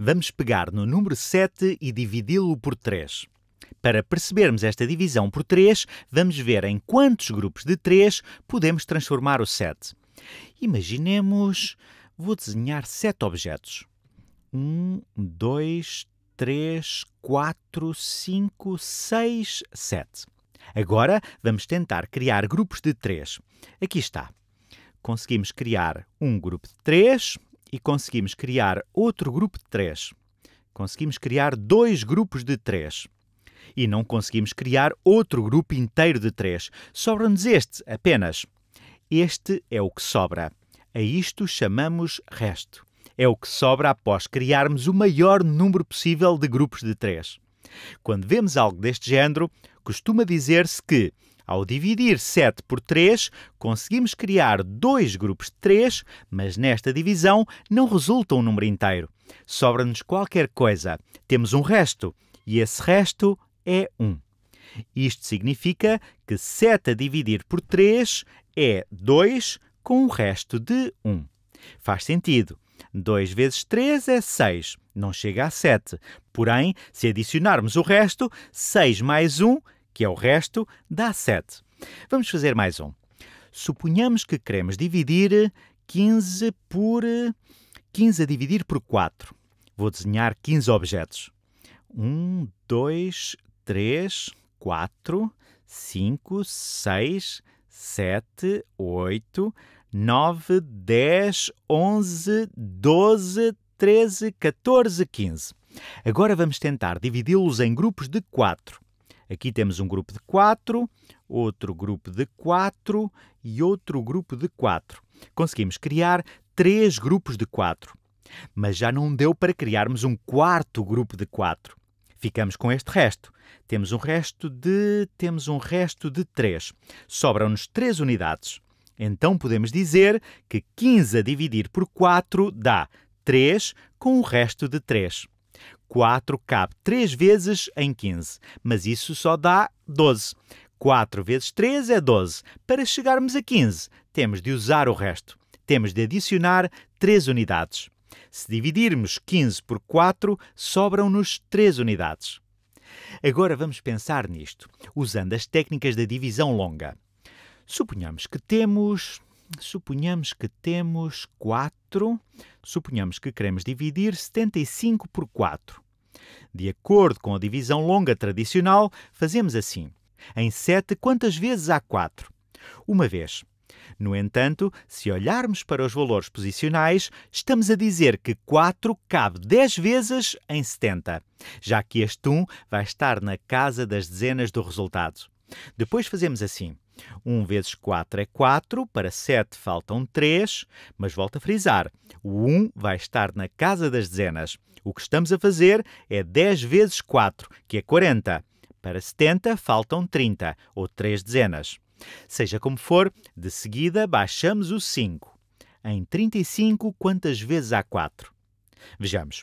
Vamos pegar no número 7 e dividi-lo por 3. Para percebermos esta divisão por 3, vamos ver em quantos grupos de 3 podemos transformar o 7. Imaginemos. Vou desenhar 7 objetos. 1, 2, 3, 4, 5, 6, 7. Agora vamos tentar criar grupos de 3. Aqui está. Conseguimos criar um grupo de 3, e conseguimos criar outro grupo de três. Conseguimos criar dois grupos de três. E não conseguimos criar outro grupo inteiro de três. Sobra-nos este apenas. Este é o que sobra. A isto chamamos resto. É o que sobra após criarmos o maior número possível de grupos de três. Quando vemos algo deste género, costuma dizer-se que ao dividir 7 por 3, conseguimos criar dois grupos de 3, mas nesta divisão não resulta um número inteiro. Sobra-nos qualquer coisa. Temos um resto, e esse resto é 1. Isto significa que 7 a dividir por 3 é 2 com um resto de 1. Faz sentido. 2 vezes 3 é 6, não chega a 7. Porém, se adicionarmos o resto, 6 mais 1 é que é o resto, dá 7. Vamos fazer mais um. Suponhamos que queremos dividir 15 por 15 a dividir por 4. Vou desenhar 15 objetos. 1, 2, 3, 4, 5, 6, 7, 8, 9, 10, 11, 12, 13, 14, 15. Agora vamos tentar dividi-los em grupos de 4. Aqui temos um grupo de 4, outro grupo de 4 e outro grupo de 4. Conseguimos criar 3 grupos de 4. Mas já não deu para criarmos um quarto grupo de 4. Ficamos com este resto. Temos um resto de. temos um resto de 3. Sobram-nos 3 unidades. Então podemos dizer que 15 a dividir por 4 dá 3 com o resto de 3. 4K. 3 vezes em 15. Mas isso só dá 12. 4 vezes 3 é 12. Para chegarmos a 15, temos de usar o resto. Temos de adicionar 3 unidades. Se dividirmos 15 por 4, sobram-nos 3 unidades. Agora vamos pensar nisto, usando as técnicas da divisão longa. Suponhamos que temos suponhamos que temos 4, suponhamos que queremos dividir 75 por 4. De acordo com a divisão longa tradicional, fazemos assim. Em 7, quantas vezes há 4? Uma vez. No entanto, se olharmos para os valores posicionais, estamos a dizer que 4 cabe 10 vezes em 70, já que este 1 vai estar na casa das dezenas do resultado. Depois fazemos assim. 1 vezes 4 é 4, para 7 faltam 3, mas volto a frisar: o 1 vai estar na casa das dezenas. O que estamos a fazer é 10 vezes 4, que é 40. Para 70 faltam 30, ou 3 dezenas. Seja como for, de seguida baixamos o 5. Em 35, quantas vezes há 4? Vejamos.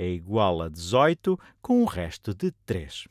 é igual a 18 com o resto de 3.